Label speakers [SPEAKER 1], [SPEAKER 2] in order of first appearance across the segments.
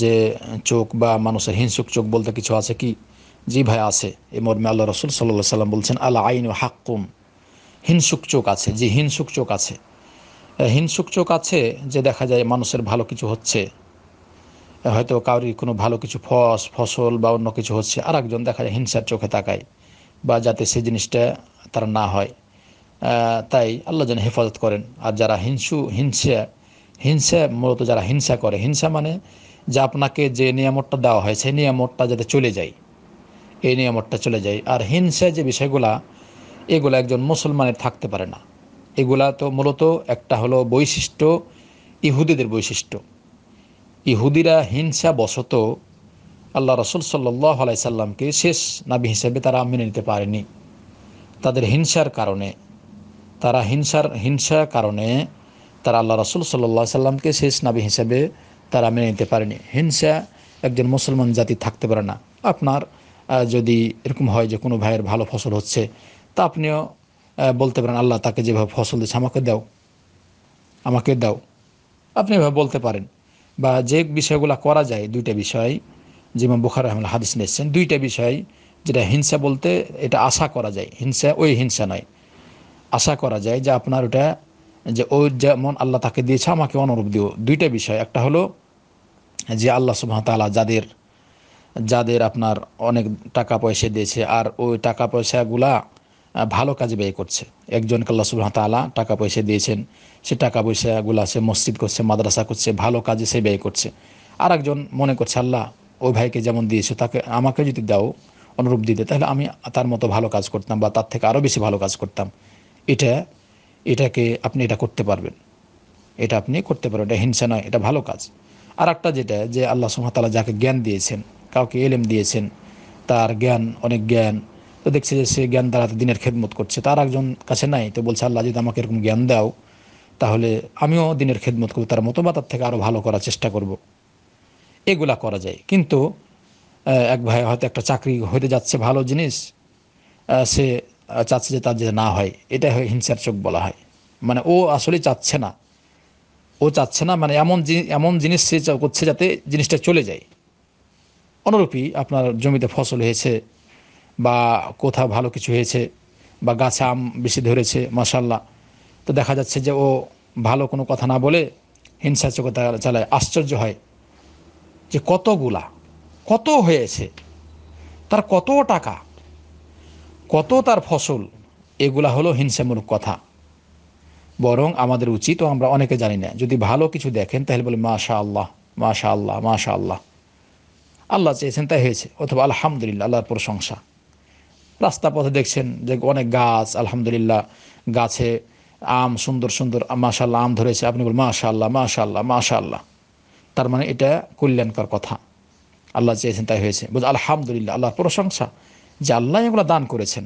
[SPEAKER 1] যে চোখ বা মানুষের হিংসুক চোখ বলতে কিছু আছে কি জি ভাই আছে এ মর্মে আল্লাহ রসুল সাল্লাহ সাল্লাম বলছেন আল্লাহ আইন হাক্কুম হিংসুক চোখ আছে জি হিংসুক চোখ আছে হিংসুক চোখ আছে যে দেখা যায় মানুষের ভালো কিছু হচ্ছে হয়তো কাউরি কোনো ভালো কিছু ফস ফসল বা অন্য কিছু হচ্ছে আর একজন দেখা যায় হিংসার চোখে তাকায় বা যাতে সেই জিনিসটা তার না হয় তাই আল্লাহ যেন হেফাজত করেন আর যারা হিংসু হিংসা হিংসা মূলত যারা হিংসা করে হিংসা মানে যে আপনাকে যে নিয়ামতটা দেওয়া হয় সেই নিয়ামতটা যাতে চলে যায় এই নিয়ামতটা চলে যায় আর হিংসা যে বিষয়গুলা এগুলো একজন মুসলমানের থাকতে পারে না এগুলা তো মূলত একটা হলো বৈশিষ্ট্য ইহুদিদের বৈশিষ্ট্য ইহুদিরা হিংসা বশত আল্লাহ রসুল সাল্লাহ আলাই সাল্লামকে শেষ নাবি হিসেবে তারা মেনে নিতে পারেনি তাদের হিংসার কারণে তারা হিংসার হিংসার কারণে তারা আল্লাহ রসুল সাল্লাহ সাল্লামকে শেষ নাবি হিসেবে তারা মেনে নিতে পারেনি হিংসা একজন মুসলমান জাতি থাকতে পারে না আপনার যদি এরকম হয় যে কোনো ভাইয়ের ভালো ফসল হচ্ছে তা আপনিও বলতে পারেন আল্লাহ তাকে যেভাবে ফসল দিচ্ছে আমাকে দাও আমাকে দাও আপনি এভাবে বলতে পারেন বা যে বিষয়গুলো করা যায় দুইটা বিষয় যেমন বুখার রহমান হাদিস নিয়েছেন দুইটা বিষয় যেটা হিংসা বলতে এটা আশা করা যায় হিংসা ওই হিংসা নয় আশা করা যায় যে আপনার ওটা যে ও যেমন আল্লাহ তাকে দিয়েছে আমাকে অনুরূপ দিও দুইটা বিষয় একটা হলো যে আল্লাহ তালা যাদের যাদের আপনার অনেক টাকা পয়সা দিয়েছে আর ওই টাকা পয়সাগুলা ভালো কাজে ব্যয় করছে একজনকে আল্লাহ সুবাহ তালা টাকা পয়সা দিয়েছেন সে টাকা পয়সাগুলো সে মসজিদ করছে মাদ্রাসা করছে ভালো কাজে সে ব্যয় করছে আর একজন মনে করছে আল্লাহ ওই ভাইকে যেমন দিয়েছে তাকে আমাকে যদি দাও অনুরূপ দিতে তাহলে আমি তার মতো ভালো কাজ করতাম বা তার থেকে আরও বেশি ভালো কাজ করতাম এটা এটাকে আপনি এটা করতে পারবেন এটা আপনি করতে পারবেন এটা হিংসা নয় এটা ভালো কাজ আর একটা যেটা যে আল্লাহ সুহাতালা যাকে জ্ঞান দিয়েছেন কাউকে এলেম দিয়েছেন তার জ্ঞান অনেক জ্ঞান তো দেখছে যে সে জ্ঞান দ্বারা দিনের খেদমত করছে তার একজন কাছে নাই তো বলছে আল্লাহ যদি আমাকে এরকম জ্ঞান দাও তাহলে আমিও দিনের খেদমত করবো তার মতো বা থেকে আরও ভালো করার চেষ্টা করব। এগুলা করা যায় কিন্তু এক ভাই হয়তো একটা চাকরি হইতে যাচ্ছে ভালো জিনিস সে চাচ্ছে যে তার যে না হয় এটা হিংসার চোখ বলা হয় মানে ও আসলে চাচ্ছে না ও চাচ্ছে না মানে এমন এমন জিনিস সে করছে যাতে জিনিসটা চলে যায় অনুরূপী আপনার জমিতে ফসল হয়েছে বা কোথাও ভালো কিছু হয়েছে বা গাছে আম বেশি ধরেছে মাসাল্লাহ তো দেখা যাচ্ছে যে ও ভালো কোনো কথা না বলে হিংসা চোখে চালায় আশ্চর্য হয় যে কতগুলা কত হয়েছে তার কত টাকা কত তার ফসল এগুলা হলো হিংসামূলক কথা বরং আমাদের উচিত আমরা অনেকে জানি না যদি ভালো কিছু দেখেন তাহলে বলে মাশা আল্লাহ মাশা আল্লাহ মাশা আল্লাহ আল্লাহ চেয়েছেন তাই হয়েছে অথবা আলহামদুলিল্লাহ আল্লাহর প্রশংসা রাস্তা পথে দেখছেন যে অনেক গাছ আলহামদুলিল্লাহ গাছে আম সুন্দর সুন্দর মাশাল্লাহ আম ধরেছে আপনি আল্লাহ মাশাল্লাহ মাশা আল্লাহ তার মানে এটা কল্যাণকর কথা আল্লাহ চেয়েছেন তাই হয়েছে বুঝ আলহামদুলিল্লাহ আল্লাহর প্রশংসা যে আল্লাহ এগুলো দান করেছেন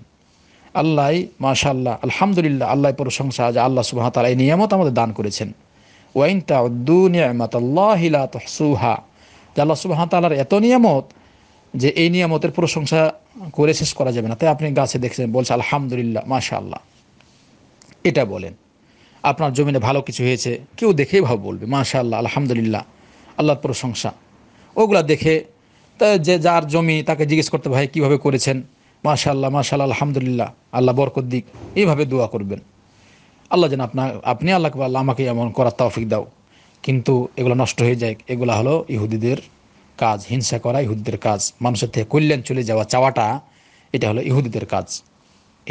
[SPEAKER 1] আল্লাহ মাশাল্লাহ আলহামদুলিল্লাহ আল্লাহ প্রশংসা যে আল্লাহ সুবাহ তালা এই নিয়ামত আমাদের দান করেছেন ওয়াইন তাউদ্দু নিয়ামত আল্লাহিলা তুহা যে আল্লাহ সুবাহ তালার এত নিয়ামত যে এই নিয়ামতের প্রশংসা করে শেষ করা যাবে না তাই আপনি গাছে দেখছেন বলছে আলহামদুলিল্লাহ মাশা আল্লাহ এটা বলেন আপনার জমিনে ভালো কিছু হয়েছে কেউ দেখেই ভাব বলবে মাশা আল্লাহ আলহামদুলিল্লাহ আল্লাহর প্রশংসা ওগুলা দেখে যে যার জমি তাকে জিজ্ঞেস করতে ভাই কিভাবে করেছেন মাশাল্লাহ মাশাল্লাহ আলহামদুলিল্লাহ আল্লাহ বরকত দিক এইভাবে দোয়া করবেন আল্লাহ যেন আপনা আপনি আল্লাহ আল্লাহ আমাকে এমন করার তৌফিক দাও কিন্তু এগুলো নষ্ট হয়ে যায় এগুলো হলো ইহুদিদের কাজ হিংসা করা ইহুদিদের কাজ মানুষের থেকে কল্যাণ চলে যাওয়া চাওয়াটা এটা হলো ইহুদিদের কাজ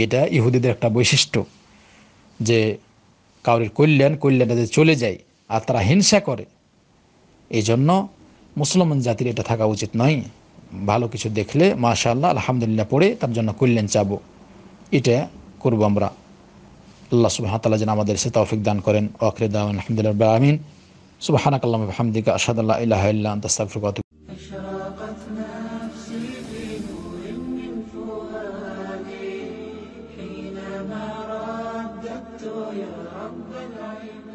[SPEAKER 1] এটা ইহুদিদের একটা বৈশিষ্ট্য যে কাউরির কল্যাণ কল্যাণটা যে চলে যায় আর তারা হিংসা করে এই জন্য মুসলমান জাতির এটা থাকা উচিত নয় ভালো কিছু দেখলে মাশাল্লাহ আলহামদুলিল্লাহ পড়ে তার জন্য কল্যাণ চাবো এটা করবো আমরা আল্লাহ সুবাহতাল্লাহ যেন আমাদের সে তৌফিক দান করেন ওয়াকরিদান আলহামদুলিল্লাহ আমিন سبحانك اللهم وبحمدك أشهد أن يا رب